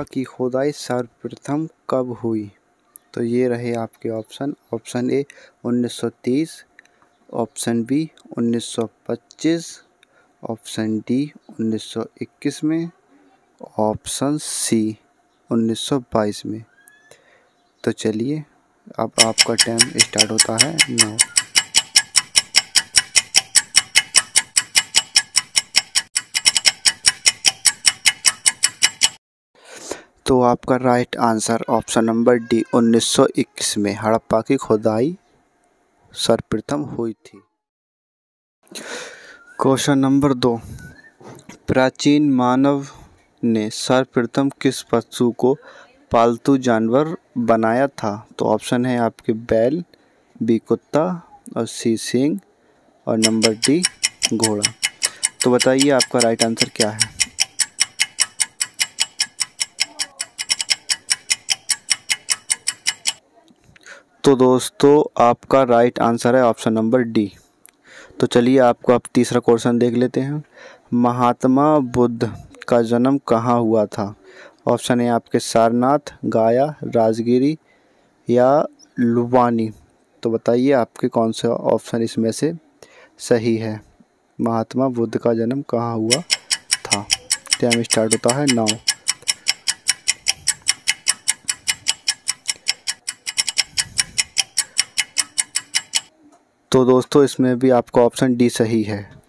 गुफा की खुदाई सर्वप्रथम कब हुई तो ये रहे आपके option option A 1930 option B 1925 option D 1921 में ऑप्शन सी 1922 में तो चलिए अब आपका टाइम स्टार्ट होता है नौ तो आपका right answer option number D 1921 में हड़प्पा की खुदाई सर्वप्रथम हुई थी क्वेश्चन नंबर दो प्राचीन मानव ने सर्वप्रथम किस पशु को पालतू जानवर बनाया था तो ऑप्शन है आपके बैल बी कुत्ता और सी सिंह और नंबर डी घोड़ा तो बताइए आपका राइट आंसर क्या है तो दोस्तों आपका राइट आंसर है ऑप्शन नंबर डी तो चलिए आपको आप तीसरा क्वेश्चन देख लेते हैं महात्मा बुद्ध का जन्म कहाँ हुआ था ऑप्शन है आपके सारनाथ गाया राजगिरी या लुबानी तो बताइए आपके कौन सा ऑप्शन इसमें से सही है महात्मा बुद्ध का जन्म कहाँ हुआ था टाइम स्टार्ट होता है नौ तो दोस्तों इसमें भी आपका ऑप्शन डी सही है